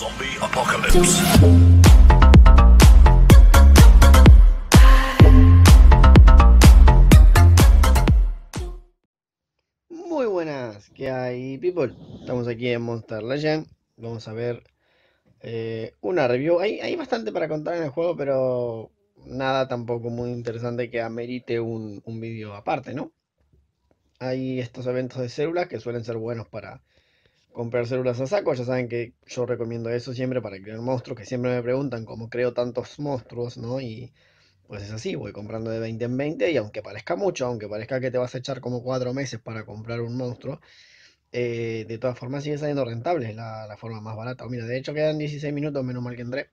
Zombie Apocalypse. Muy buenas, ¿qué hay, people? Estamos aquí en Monster Legend. Vamos a ver eh, una review. Hay, bastante para contar en el juego, pero nada tampoco muy interesante que amerite un, un vídeo aparte, ¿no? Hay estos eventos de células que suelen ser buenos para comprar células a saco, ya saben que yo recomiendo eso siempre para crear monstruos, que siempre me preguntan cómo creo tantos monstruos, ¿no? Y pues es así, voy comprando de 20 en 20 y aunque parezca mucho, aunque parezca que te vas a echar como 4 meses para comprar un monstruo, eh, de todas formas sigue saliendo rentable, es la, forma más barata. Mira, de hecho quedan 16 minutos, menos mal que entré.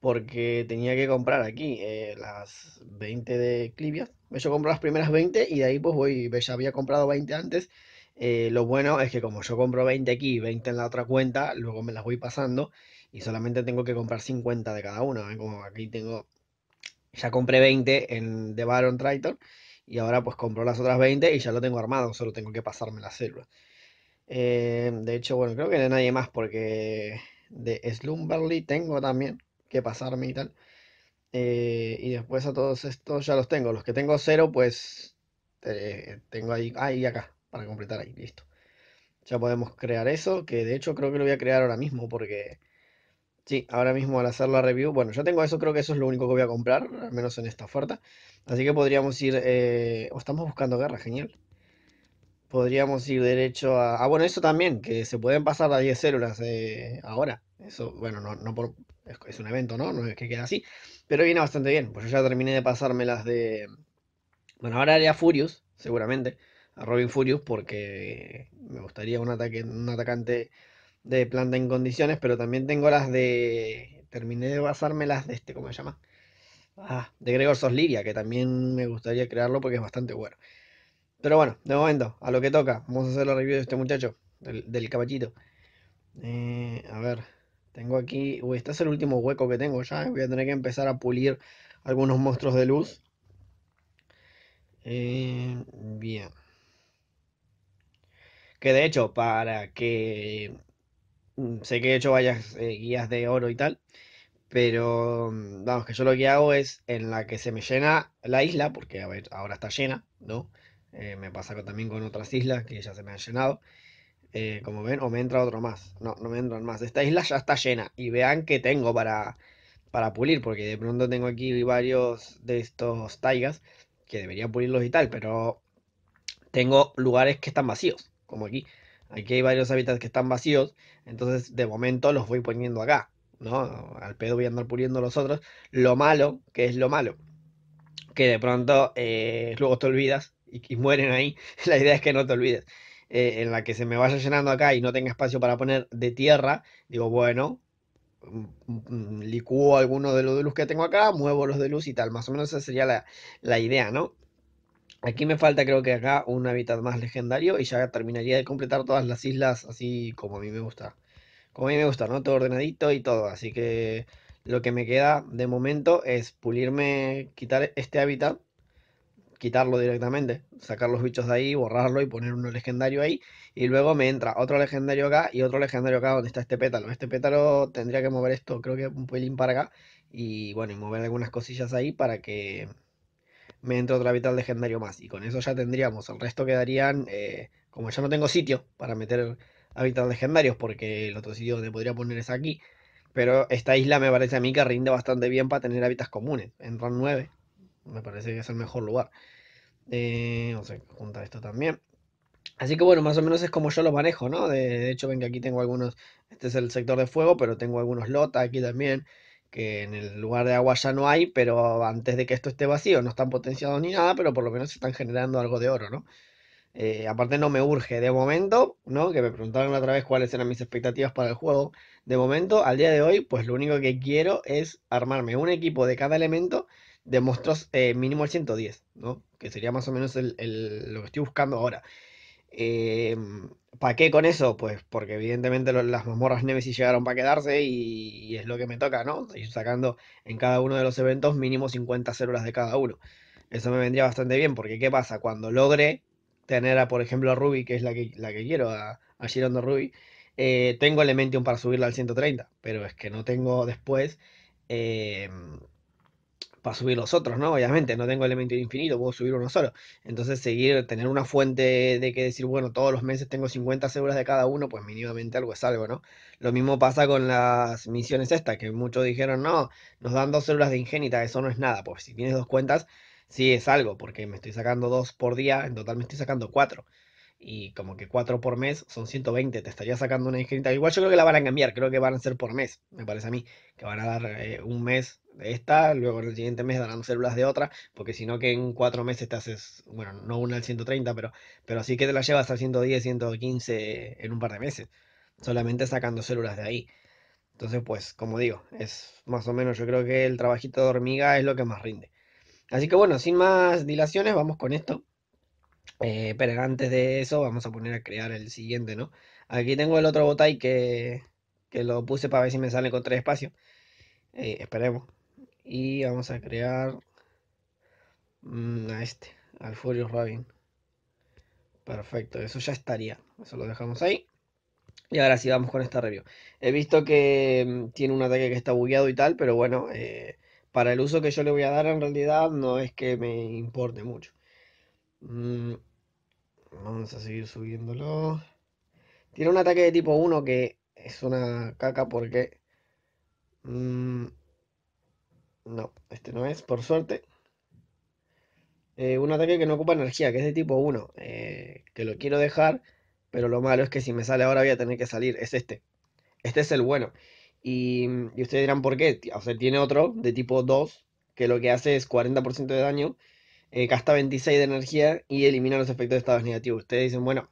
Porque tenía que comprar aquí eh, las 20 de Clivia Yo compro las primeras 20 y de ahí pues voy, ya había comprado 20 antes eh, lo bueno es que como yo compro 20 aquí y 20 en la otra cuenta, luego me las voy pasando y solamente tengo que comprar 50 de cada una. ¿eh? Como aquí tengo, ya compré 20 en The Baron Triton y ahora pues compro las otras 20 y ya lo tengo armado, solo tengo que pasarme las células. Eh, de hecho, bueno, creo que de nadie más porque de Slumberly tengo también que pasarme y tal. y después a todos estos ya los tengo. Los que tengo cero, pues tengo ahí, ahí acá para completar ahí, listo. Ya podemos crear eso, que de hecho creo que lo voy a crear ahora mismo porque... Sí, ahora mismo al hacer la review, bueno, ya tengo eso, creo que eso es lo único que voy a comprar, al menos en esta oferta. Así que podríamos ir, eh, o estamos buscando guerra, genial. Podríamos ir derecho a... Ah, bueno, eso también, que se pueden pasar las 10 células eh, ahora. Eso, bueno, no, no por... Es, un evento, ¿no? No es que queda así. Pero viene bastante bien, pues yo ya terminé de pasarme las de... Bueno, ahora haré a Furious, seguramente a Robin Furious porque me gustaría un, ataque, un atacante de planta en condiciones, pero también tengo las de. Terminé de basarme las de este, ¿cómo se llama? Ah, de Gregor Sosliria, que también me gustaría crearlo porque es bastante bueno. Pero bueno, de momento, a lo que toca, vamos a hacer la review de este muchacho, del, del caballito. Eh, a ver, tengo aquí. Uy, este es el último hueco que tengo ya. Voy a tener que empezar a pulir algunos monstruos de luz. Eh, bien. Que de hecho, para que. Mm, sé que he hecho varias eh, guías de oro y tal. Pero mm, vamos, que yo lo que hago es en la que se me llena la isla, porque a ver, ahora está llena, ¿no? Eh, me pasa también con otras islas que ya se me han llenado. Eh, como ven, o me entra otro más. No, no me entran más. Esta isla ya está llena. Y vean que tengo para, para pulir. Porque de pronto tengo aquí varios de estos taigas. Que debería pulirlos y tal. Pero tengo lugares que están vacíos como aquí. Aquí hay varios hábitats que están vacíos, entonces de momento los voy poniendo acá, ¿no? Al pedo voy a andar puliendo los otros. Lo malo, que es lo malo, que de pronto eh, luego te olvidas y, mueren ahí. La idea es que no te olvides. Eh, en la que se me vaya llenando acá y no tenga espacio para poner de tierra, digo, bueno, mm, mm, mm, licúo algunos de los de luz que tengo acá, muevo los de luz y tal. Más o menos esa sería la, la idea, ¿no? Aquí me falta, creo que acá, un hábitat más legendario y ya terminaría de completar todas las islas así como a mí me gusta. Como a mí me gusta, ¿no? Todo ordenadito y todo. Así que lo que me queda de momento es pulirme, quitar este hábitat, quitarlo directamente, sacar los bichos de ahí, borrarlo y poner uno legendario ahí. Y luego me entra otro legendario acá y otro legendario acá donde está este pétalo. Este pétalo tendría que mover esto, creo que un pelín para acá. Y bueno, y mover algunas cosillas ahí para que me entra otro hábitat legendario más. Y con eso ya tendríamos. El resto quedarían. Eh, como ya no tengo sitio para meter hábitats legendarios, porque el otro sitio donde podría poner es aquí. Pero esta isla me parece a mí que rinde bastante bien para tener hábitats comunes. en RAN 9. Me parece que es el mejor lugar. Eh, vamos a juntar esto también. Así que bueno, más o menos es como yo lo manejo, ¿no? De, de, hecho, ven que aquí tengo algunos. Este es el sector de fuego, pero tengo algunos lota aquí también que en el lugar de agua ya no hay, pero antes de que esto esté vacío, no están potenciados ni nada, pero por lo menos están generando algo de oro, ¿no? Eh, aparte no me urge de momento, ¿no? Que me preguntaron la otra vez cuáles eran mis expectativas para el juego. De momento, al día de hoy, pues lo único que quiero es armarme un equipo de cada elemento de monstruos eh, mínimo el 110, ¿no? Que sería más o menos lo que estoy buscando ahora. Em, ¿Para qué con eso? Pues porque evidentemente las mazmorras Nemesis llegaron para quedarse y, es lo que me toca, ¿no? sacando en cada uno de los eventos mínimo 50 células de cada uno. Eso me vendría bastante bien, porque ¿qué pasa? Cuando logre tener a, por ejemplo, a Ruby, que es la que, la que quiero, a, a Girondo Ruby, eh, tengo Elementium para subirla al 130, pero es que no tengo después em, para subir los otros, ¿no? Obviamente, no tengo elemento infinito, puedo subir uno solo. Entonces, seguir, tener una fuente de que decir, bueno, todos los meses tengo 50 células de cada uno, pues mínimamente algo es algo, ¿no? Lo mismo pasa con las misiones estas, que muchos dijeron, no, nos dan dos células de ingénita, eso no es nada. Pues si tienes dos cuentas, sí es algo, porque me estoy sacando dos por día, en total me estoy sacando cuatro y como que 4 por mes son 120, te estaría sacando una inscrita. Igual yo creo que la van a cambiar, creo que van a ser por mes, me parece a mí, que van a dar eh, un mes de esta, luego en el siguiente mes darán células de otra, porque si no que en 4 meses te haces, bueno, no una al 130, pero, pero sí que te la llevas al 110, 115 en un par de meses, solamente sacando células de ahí. Entonces, pues, como digo, es más o menos, yo creo que el trabajito de hormiga es lo que más rinde. Así que bueno, sin más dilaciones, vamos con esto eh, pero antes de eso vamos a poner a crear el siguiente, ¿no? Aquí tengo el otro botay que, que lo puse para ver si me sale con tres espacios. Eh, esperemos. Y vamos a crear mm, a este, al Furious Robin. Perfecto, eso ya estaría. Eso lo dejamos ahí. Y ahora sí vamos con esta review. He visto que mm, tiene un ataque que está bugueado y tal, pero bueno, eh, para el uso que yo le voy a dar en realidad no es que me importe mucho. Mm, Vamos a seguir subiéndolo. Tiene un ataque de tipo 1 que es una caca porque... Mm, no, este no es, por suerte. Eh, un ataque que no ocupa energía, que es de tipo 1. Eh, que lo quiero dejar, pero lo malo es que si me sale ahora voy a tener que salir. Es este. Este es el bueno. Y, y ustedes dirán por qué. O sea, tiene otro de tipo 2 que lo que hace es 40% de daño eh, gasta 26 de energía y elimina los efectos de estados negativos. Ustedes dicen, bueno,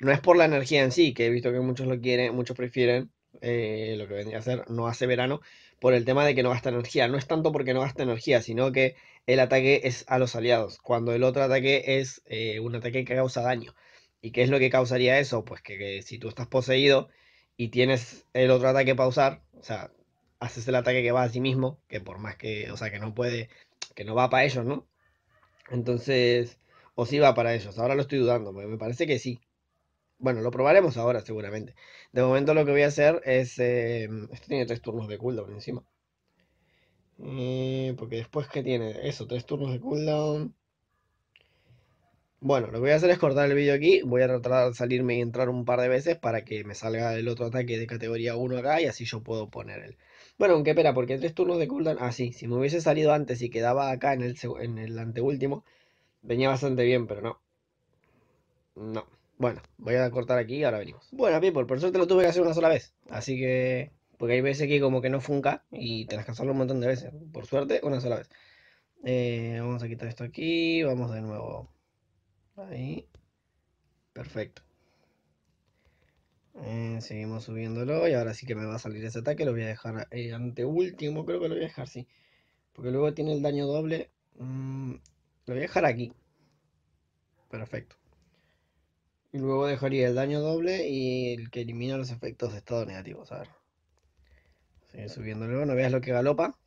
no es por la energía en sí, que he visto que muchos lo quieren, muchos prefieren eh, lo que vendría a ser no hace verano, por el tema de que no gasta energía. No es tanto porque no gasta energía, sino que el ataque es a los aliados, cuando el otro ataque es eh, un ataque que causa daño. ¿Y qué es lo que causaría eso? Pues que, que si tú estás poseído y tienes el otro ataque para usar, o sea, haces el ataque que va a sí mismo, que por más que, o sea, que no puede, que no va para ellos, ¿no? Entonces, o si va para ellos. Ahora lo estoy dudando, me parece que sí. Bueno, lo probaremos ahora seguramente. De momento lo que voy a hacer es... Eh, esto tiene tres turnos de cooldown encima. Eh, porque después que tiene eso, tres turnos de cooldown. Bueno, lo que voy a hacer es cortar el vídeo aquí. Voy a tratar de salirme y entrar un par de veces para que me salga el otro ataque de categoría 1 acá y así yo puedo poner el, bueno, aunque espera, porque tres turnos de cooldown. Ah, sí, si me hubiese salido antes y quedaba acá en el, anteúltimo, venía bastante bien, pero no. No. Bueno, voy a cortar aquí y ahora venimos. Bueno, bien por suerte lo tuve que hacer una sola vez. Así que. Porque hay veces que como que no funca y te que hacerlo un montón de veces. Por suerte, una sola vez. Eh, vamos a quitar esto aquí. Vamos de nuevo. Ahí. Perfecto. Eh, seguimos subiéndolo y ahora sí que me va a salir ese ataque. Lo voy a dejar eh, ante último, creo que lo voy a dejar, sí. Porque luego tiene el daño doble. Mm, lo voy a dejar aquí. Perfecto. Y luego dejaría el daño doble y el que elimina los efectos de estado negativo, a ver. sigue subiéndolo, no veas lo que galopa.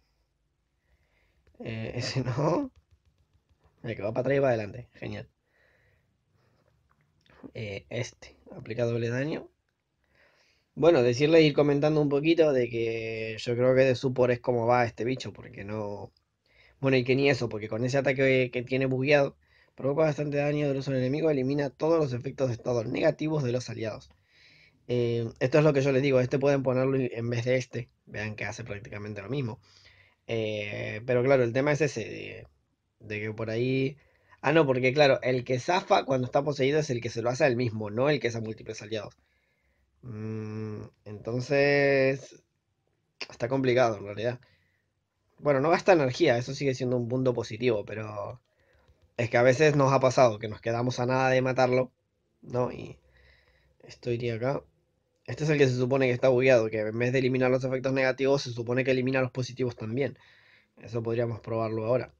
Eh, ese no. El que va para atrás y va adelante. Genial. este. Aplica doble daño. Bueno, decirles, ir comentando un poquito de que yo creo que de Supor es como va este bicho, porque no... Bueno, y que ni eso, porque con ese ataque que tiene bugueado, provoca bastante daño de los enemigos, elimina todos los efectos de estado negativos de los aliados. Eh, esto es lo que yo les digo, este pueden ponerlo en vez de este, vean que hace prácticamente lo mismo. Eh, pero claro, el tema es ese, de, que por ahí... Ah, no, porque claro, el que zafa cuando está poseído es el que se lo hace el mismo, no el que es a múltiples aliados. Mm, entonces, está complicado en realidad. Bueno, no gasta energía, eso sigue siendo un punto positivo, pero es que a veces nos ha pasado que nos quedamos a nada de matarlo, ¿no? Y esto iría acá. Este es el que se supone que está bugueado, que en vez de eliminar los efectos negativos, se supone que elimina los positivos también. Eso podríamos probarlo ahora.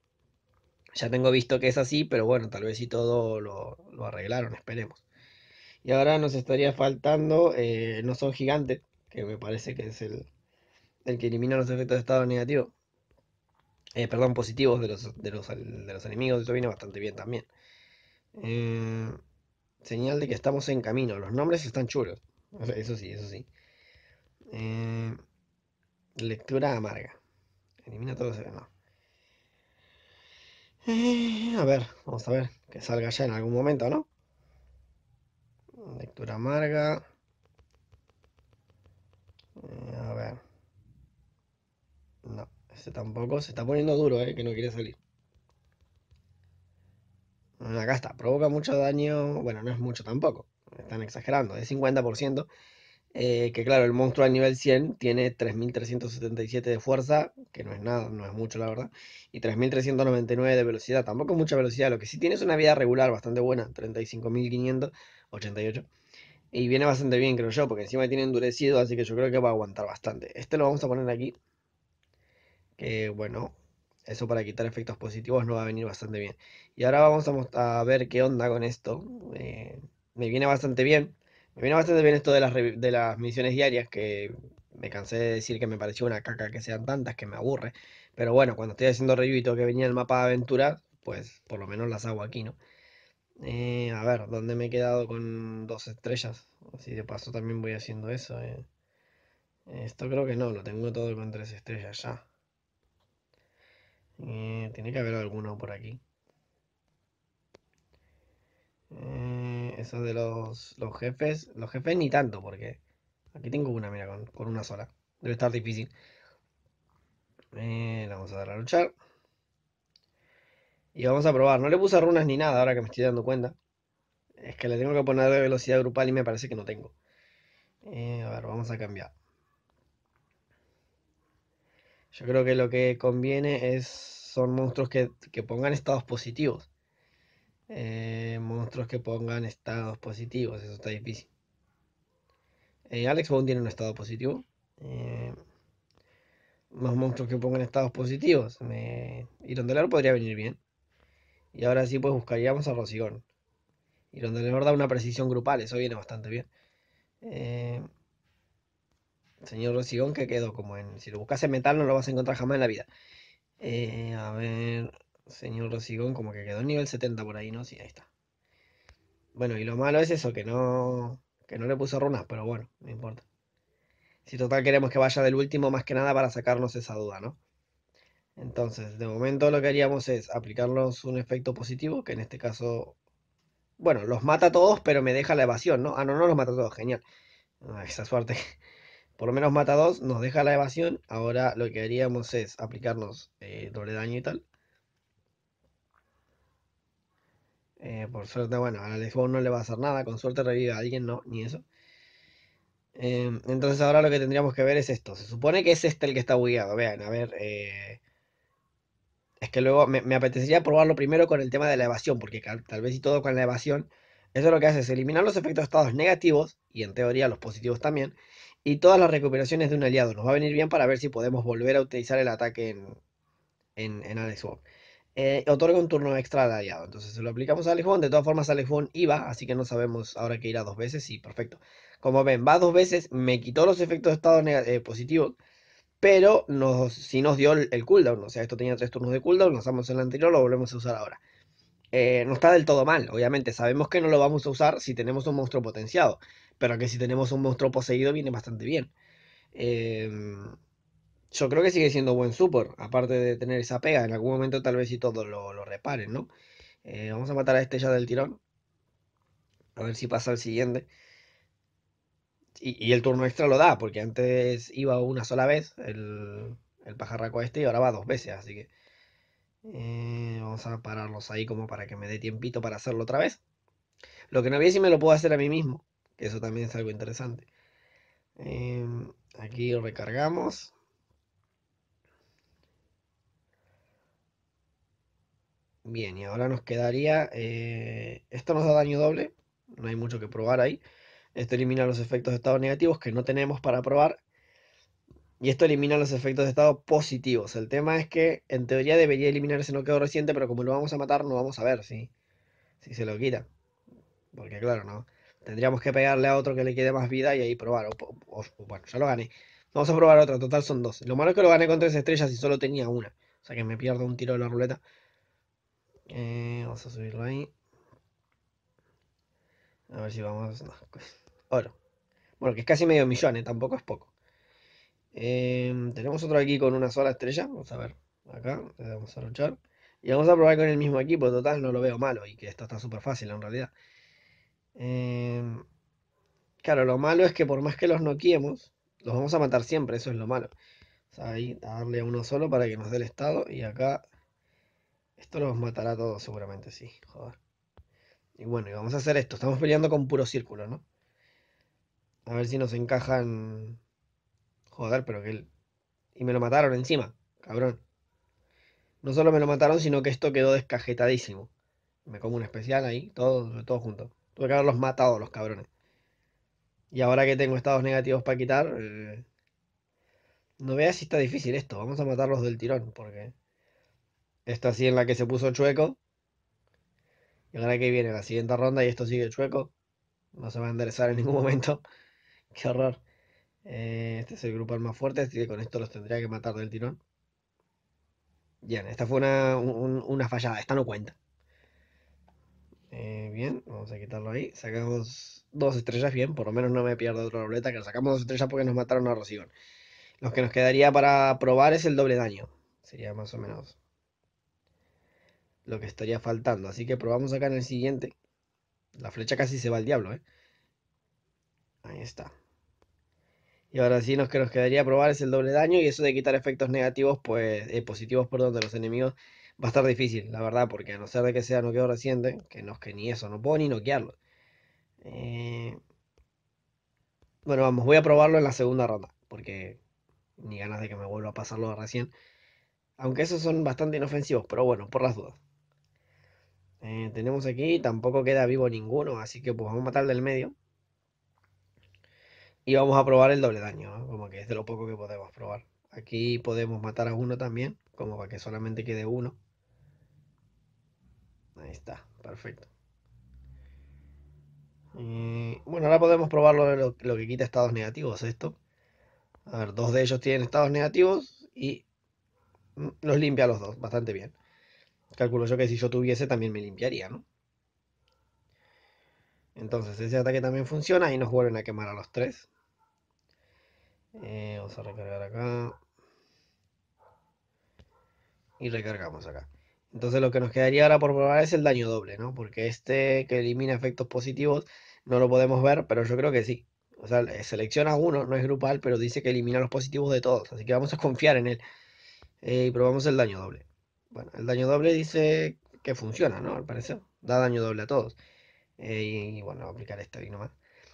Ya tengo visto que es así, pero bueno, tal vez si todo lo arreglaron, esperemos. Y ahora nos estaría faltando eh, No Son Gigantes, que me parece que es el, el que elimina los efectos de estado negativo. Eh, perdón, positivos de los, de los, enemigos. Eso viene bastante bien también. Eh, señal de que estamos en camino. Los nombres están chulos. eso sí, eso sí. lectura amarga. Elimina todos los a ver, vamos a ver. Que salga ya en algún momento, ¿no? Lectura amarga. Eh, a ver. No, este tampoco. Se está poniendo duro, eh, que no quiere salir. Acá está. Provoca mucho daño. Bueno, no es mucho tampoco. Están exagerando. Es 50%. Eh, que claro, el monstruo al nivel 100 tiene 3.377 de fuerza, que no es nada, no es mucho la verdad, y 3.399 de velocidad, tampoco mucha velocidad, lo que sí tiene es una vida regular bastante buena, 35.500, 88. Y viene bastante bien, creo yo, porque encima tiene endurecido, así que yo creo que va a aguantar bastante. Este lo vamos a poner aquí. Que bueno, eso para quitar efectos positivos no va a venir bastante bien. Y ahora vamos a, ver qué onda con esto. Eh, me viene bastante bien. Me viene bastante bien esto de las, de las misiones diarias, que me cansé de decir que me pareció una caca que sean tantas, que me aburre. Pero bueno, cuando estoy haciendo review que venía el mapa de aventura, pues por lo menos las hago aquí, ¿no? Eh, a ver, ¿dónde me he quedado con dos estrellas? Si de paso también voy haciendo eso. Eh. Esto creo que no, lo tengo todo con tres estrellas ya. Eh, tiene que haber alguno por aquí. eso de los, jefes. Los jefes ni tanto, porque aquí tengo una, mira, por una sola. Debe estar difícil. vamos a dar a luchar. Y vamos a probar. No le puse runas ni nada ahora que me estoy dando cuenta. Es que le tengo que poner velocidad grupal y me parece que no tengo. Eh, a ver, vamos a cambiar. Yo creo que lo que conviene es son monstruos que, pongan estados positivos. Eh, monstruos que pongan estados positivos, eso está difícil. Eh, Alex Bone tiene un estado positivo. más monstruos que pongan estados positivos. Me... Irondelar podría venir bien. Y ahora sí, pues buscaríamos a Rosigón. Y donde le da una precisión grupal, eso viene bastante bien. Eh, señor Rosigón, que quedó como en. Si lo buscas en metal, no lo vas a encontrar jamás en la vida. Eh, a ver, señor Rosigón, como que quedó en nivel 70 por ahí, ¿no? Sí, ahí está. Bueno, y lo malo es eso, que no. Que no le puso runas, pero bueno, no importa. Si total queremos que vaya del último, más que nada para sacarnos esa duda, ¿no? Entonces, de momento lo que haríamos es aplicarnos un efecto positivo, que en este caso, bueno, los mata a todos, pero me deja la evasión, ¿no? Ah, no, no los mata a todos, genial. Ah, esa suerte. Por lo menos mata a dos, nos deja la evasión. Ahora lo que haríamos es aplicarnos eh, doble daño y tal. Eh, por suerte, bueno, a la no le va a hacer nada. Con suerte revive a alguien, no, ni eso. Em, entonces ahora lo que tendríamos que ver es esto. Se supone que es este el que está bugueado. Vean, a ver. Eh, es que luego me, apetecería probarlo primero con el tema de la evasión, porque tal vez y todo con la evasión, eso lo que hace es eliminar los efectos de estados negativos, y en teoría los positivos también, y todas las recuperaciones de un aliado. Nos va a venir bien para ver si podemos volver a utilizar el ataque en, en, Alex Wong. Eh, otorga un turno extra al aliado, entonces se lo aplicamos a Alex Wong. De todas formas, Alex Wong iba, así que no sabemos ahora que irá dos veces, y perfecto. Como ven, va dos veces, me quitó los efectos de estados eh, positivos pero si sí nos dio el, cooldown. O sea, esto tenía tres turnos de cooldown, lo usamos en el anterior, lo volvemos a usar ahora. Eh, no está del todo mal, obviamente. Sabemos que no lo vamos a usar si tenemos un monstruo potenciado, pero que si tenemos un monstruo poseído viene bastante bien. Em, yo creo que sigue siendo buen support, aparte de tener esa pega. En algún momento tal vez si todos lo, reparen, ¿no? Eh, vamos a matar a este ya del tirón. A ver si pasa el siguiente y, el turno extra lo da, porque antes iba una sola vez el, el pajarraco este y ahora va dos veces, así que eh, vamos a pararlos ahí como para que me dé tiempito para hacerlo otra vez. Lo que no vi si me lo puedo hacer a mí mismo, que eso también es algo interesante. Eh, aquí recargamos. Bien, y ahora nos quedaría... Eh, esto nos da daño doble, no hay mucho que probar ahí. Esto elimina los efectos de estado negativos que no tenemos para probar. Y esto elimina los efectos de estado positivos. El tema es que en teoría debería eliminar ese noqueo reciente, pero como lo vamos a matar, no vamos a ver si, si se lo quita. Porque claro, ¿no? Tendríamos que pegarle a otro que le quede más vida y ahí probar. bueno, ya lo gané. Vamos a probar otro. Total son dos. Lo malo es que lo gané con tres estrellas y solo tenía una. O sea que me pierdo un tiro de la ruleta. Eh, vamos a subirlo ahí. A ver si vamos. Pues, oro. Bueno, que es casi medio millón, ¿eh? tampoco es poco. Em, tenemos otro aquí con una sola estrella. Vamos a ver. Acá le vamos a luchar. Y vamos a probar con el mismo equipo. Total, no lo veo malo. Y que esto está súper fácil en realidad. Em, claro, lo malo es que por más que los noquiemos. los vamos a matar siempre. Eso es lo malo. O sea, ahí darle a uno solo para que nos dé el estado. Y acá. Esto los matará a todos, seguramente, sí. Joder. Y bueno, y vamos a hacer esto. Estamos peleando con puro círculo, ¿no? A ver si nos encajan. Joder, pero que él. Y me lo mataron encima, cabrón. No solo me lo mataron, sino que esto quedó descajetadísimo. Me como un especial ahí, todo, todo junto. Tuve que haberlos matado, los cabrones. Y ahora que tengo estados negativos para quitar. Eh, no veas si está difícil esto. Vamos a matarlos del tirón, porque. Esta así en la que se puso chueco. Y ahora que viene la siguiente ronda y esto sigue chueco, no se va a enderezar en ningún momento. Qué horror. Eh, este es el grupo más fuerte, así que con esto los tendría que matar del tirón. Bien, esta fue una, fallada, esta no cuenta. Eh, bien, vamos a quitarlo ahí. Sacamos dos estrellas, bien, por lo menos no me pierdo otra ruleta, que sacamos dos estrellas porque nos mataron a Rosigón. Lo que nos quedaría para probar es el doble daño. Sería más o menos lo que estaría faltando. Así que probamos acá en el siguiente. La flecha casi se va al diablo, ¿eh? Ahí está. Y ahora sí, lo que nos quedaría probar es el doble daño y eso de quitar efectos negativos, pues, eh, positivos, perdón, de los enemigos, va a estar difícil, la verdad, porque a no ser de que sea noqueo reciente, que no es que ni eso, no puedo ni noquearlo. Eh, bueno, vamos, voy a probarlo en la segunda ronda, porque ni ganas de que me vuelva a pasarlo de recién. Aunque esos son bastante inofensivos, pero bueno, por las dudas. Eh, tenemos aquí, tampoco queda vivo ninguno, así que pues vamos a matar del medio. Y vamos a probar el doble daño, como que es de lo poco que podemos probar. Aquí podemos matar a uno también, como para que solamente quede uno. Ahí está, perfecto. bueno, ahora podemos probar lo, lo, que quita estados negativos, esto. A ver, dos de ellos tienen estados negativos y mm, los limpia los dos, bastante bien. Calculo que si yo tuviese también me limpiaría, ¿no? Entonces ese ataque también funciona y nos vuelven a quemar a los tres. Eh, vamos a recargar acá. Y recargamos acá. Entonces lo que nos quedaría ahora por probar es el daño doble, ¿no? Porque este que elimina efectos positivos no lo podemos ver, pero yo creo que sí. O sea, selecciona uno, no es grupal, pero dice que elimina los positivos de todos. Así que vamos a confiar en él. Eh, y probamos el daño doble. Bueno, el daño doble dice que funciona, ¿no? Al parecer. Da daño doble a todos. Eh, y, bueno, aplicar esto ahí nomás.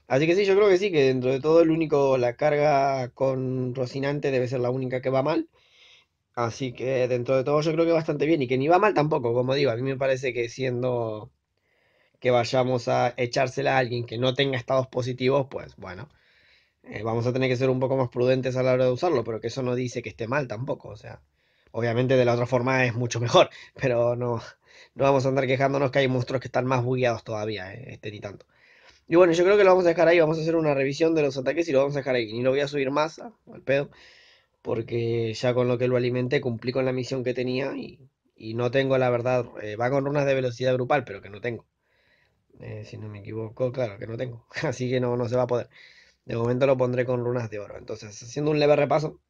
Así que sí, yo creo que sí, que dentro de todo el único, la carga con Rocinante debe ser la única que va mal. Así que dentro de todo yo creo que bastante bien y que ni va mal tampoco, como digo, a mí me parece que siendo que vayamos a echársela a alguien que no tenga estados positivos, pues bueno, eh, vamos a tener que ser un poco más prudentes a la hora de usarlo, pero que eso no dice que esté mal tampoco, o sea. Obviamente de la otra forma es mucho mejor, pero no, no vamos a andar quejándonos que hay monstruos que están más bugueados todavía, eh, este ni tanto. Y bueno, yo creo que lo vamos a dejar ahí, vamos a hacer una revisión de los ataques y lo vamos a dejar ahí. Ni lo voy a subir más ah, al pedo, porque ya con lo que lo alimenté cumplí con la misión que tenía y, no tengo la verdad. Eh, va con runas de velocidad grupal, pero que no tengo. Eh, si no me equivoco, claro que no tengo. Así que no, no se va a poder. De momento lo pondré con runas de oro. Entonces, haciendo un leve repaso,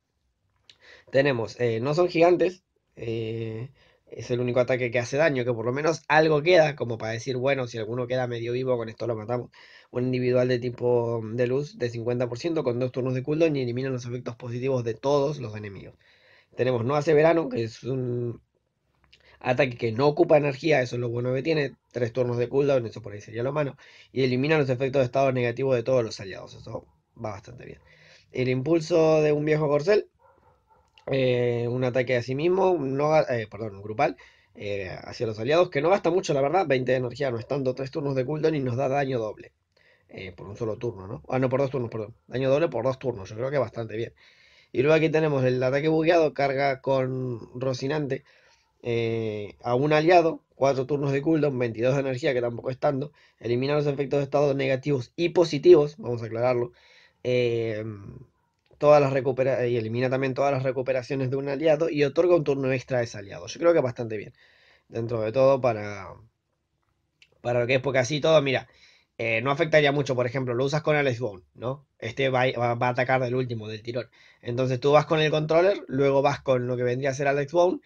tenemos, eh, no son gigantes, eh, es el único ataque que hace daño, que por lo menos algo queda, como para decir, bueno, si alguno queda medio vivo, con esto lo matamos. Un individual de tipo mm, de luz de 50% con dos turnos de cooldown y elimina los efectos positivos de todos los enemigos. Tenemos No hace verano, que es un ataque que no ocupa energía, eso es lo bueno que tiene, tres turnos de cooldown, eso por ahí sería lo malo, y elimina los efectos de estado negativo de todos los aliados, eso va bastante bien. El impulso de un viejo corcel, eh, un ataque a sí mismo, eh, perdón, grupal, eh, hacia los aliados, que no gasta mucho, la verdad, 20 de energía, no estando tres turnos de cooldown y nos da daño doble. por un solo turno, ¿no? Ah, no, por dos turnos, perdón. Daño doble por dos turnos, yo creo que bastante bien. Y luego aquí tenemos el ataque bugueado, carga con Rocinante a un aliado, cuatro turnos de cooldown, 22 de energía, que tampoco estando. Elimina los efectos de estado negativos y positivos, vamos a aclararlo. Eh, todas las recupera y elimina también todas las recuperaciones de un aliado y otorga un turno extra a ese aliado. Yo creo que bastante bien. Dentro de todo, para, para lo que es, porque así todo, mira, eh, no afectaría mucho. Por ejemplo, lo usas con Alex Bone, ¿no? Este va, a atacar del último, del tirón. Entonces tú vas con el controller, luego vas con lo que vendría a ser Alex Bone,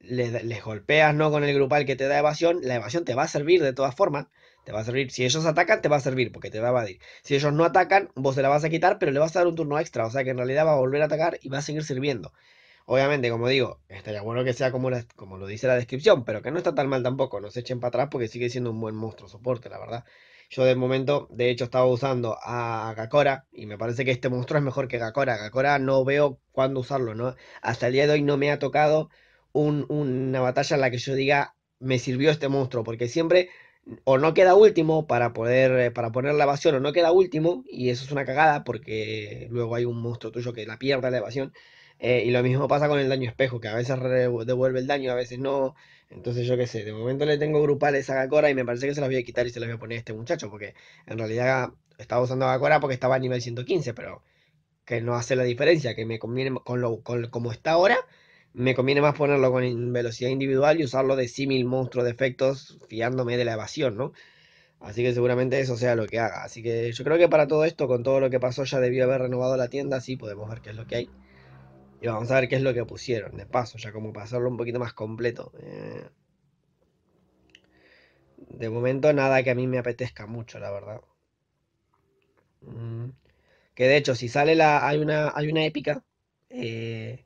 les, les golpeas, ¿no? Con el grupal que te da evasión. La evasión te va a servir de todas formas te va a servir. Si ellos atacan, te va a servir porque te va a evadir. Si ellos no atacan, vos se la vas a quitar, pero le vas a dar un turno extra. O sea que en realidad va a volver a atacar y va a seguir sirviendo. Obviamente, como digo, estaría bueno que sea como, como lo dice la descripción, pero que no está tan mal tampoco. No se echen para atrás porque sigue siendo un buen monstruo soporte, la verdad. Yo de momento, de hecho, estaba usando a Gakora y me parece que este monstruo es mejor que Gakora. Gakora no veo cuándo usarlo, ¿no? Hasta el día de hoy no me ha tocado una batalla en la que yo diga, me sirvió este monstruo, porque siempre o no queda último para poder eh, para poner la evasión o no queda último y eso es una cagada porque luego hay un monstruo tuyo que la pierde la evasión eh, y lo mismo pasa con el daño espejo que a veces devuelve el daño a veces no entonces yo qué sé de momento le tengo grupales a Gakora y me parece que se las voy a quitar y se las voy a poner a este muchacho porque en realidad estaba usando Gakora porque estaba a nivel 115 pero que no hace la diferencia que me conviene con lo con, como está ahora me conviene más ponerlo con velocidad individual y usarlo de símil monstruo de efectos, fiándome de la evasión, ¿no? Así que seguramente eso sea lo que haga. Así que yo creo que para todo esto, con todo lo que pasó, ya debió haber renovado la tienda. Sí, podemos ver qué es lo que hay. Y vamos a ver qué es lo que pusieron, de paso, ya como para hacerlo un poquito más completo. Eh, de momento nada que a mí me apetezca mucho, la verdad. Mm. Que de hecho, si sale la... Hay una, hay una épica. Eh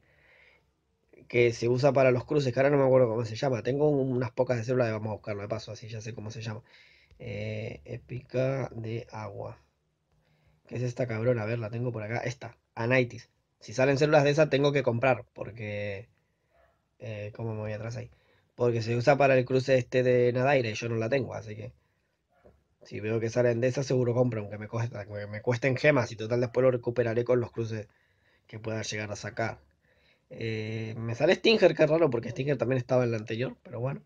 que se usa para los cruces, que ahora no me acuerdo cómo se llama. Tengo unas pocas de células. vamos a buscarlo de paso, así ya sé cómo se llama. Eh, épica de agua. ¿Qué es esta cabrona? A ver, la tengo por acá. Esta, Anaitis. Si salen células de esa, tengo que comprar, porque... Eh, ¿Cómo me voy atrás ahí? Porque se usa para el cruce este de Nadaire, y yo no la tengo, así que... Si veo que salen de esa, seguro compro, aunque me, me cuesten gemas y total después lo recuperaré con los cruces que pueda llegar a sacar. Eh, me sale Stinger, que raro, porque Stinger también estaba en la anterior, pero bueno.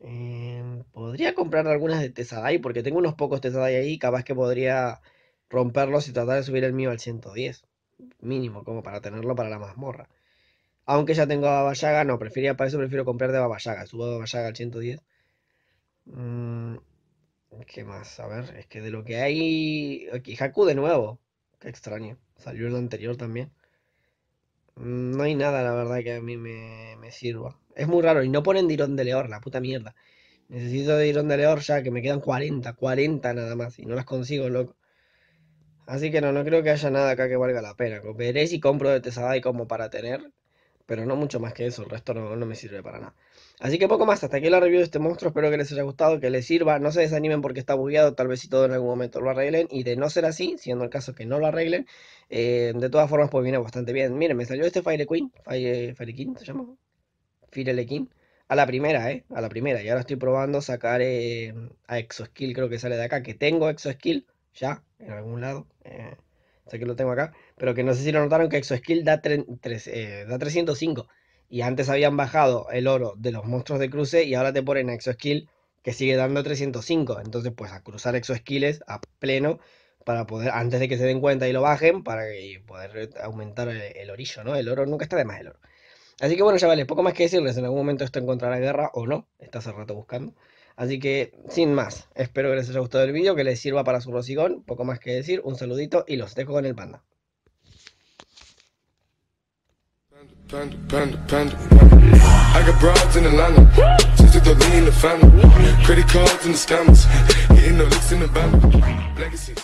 Eh, podría comprar algunas de Tesadai, porque tengo unos pocos Tesadai ahí, capaz que podría romperlos y tratar de subir el mío al 110. Mínimo, como para tenerlo para la mazmorra. Aunque ya tengo a Babayaga, no, prefería, para eso prefiero comprar de Babayaga. Subo a Babayaga al 110. Mm, ¿Qué más? A ver, es que de lo que hay... Aquí Haku de nuevo. Qué extraño. Salió el anterior también. Mm, no hay nada, la verdad, que a mí me, sirva. Es muy raro. Y no ponen Dirón de Leor, la puta mierda. Necesito de Dirón de Leor ya, que me quedan 40, 40 nada más. Y no las consigo, loco. Así que no, no creo que haya nada acá que valga la pena. Veré si compro de Tesadai como para tener. Pero no mucho más que eso. El resto no me sirve para nada. Así que poco más, hasta aquí la review de este monstruo, espero que les haya gustado, que les sirva, no se desanimen porque está bugueado, tal vez si todo en algún momento lo arreglen, y de no ser así, siendo el caso que no lo arreglen, eh, de todas formas pues viene bastante bien. Miren, me salió este Fire Queen, Fire, Fire King, ¿se llama? Fire King, a la primera, ¿eh? A la primera, y ahora estoy probando sacar eh, a Exo Skill, creo que sale de acá, que tengo Exo Skill, ya, en algún lado, eh, sé que lo tengo acá, pero que no sé si lo notaron que Exo Skill da, da 305 y antes habían bajado el oro de los monstruos de cruce y ahora te ponen a Exo Skill que sigue dando 305. Entonces, pues a cruzar Exo Skills a pleno para poder, antes de que se den cuenta y lo bajen, para poder aumentar el, orillo, ¿no? El oro nunca está de más el oro. Así que bueno, ya vale, poco más que decirles. En algún momento esto encontrará guerra o no. Está hace rato buscando. Así que, sin más, espero que les haya gustado el vídeo, que les sirva para su rosigón. Poco más que decir, un saludito y los dejo con el panda. Panda, panda, panda. I got broads in Atlanta. Just took the lean, the family. Credit cards and the scammers. Hitting the licks in the band. Legacy.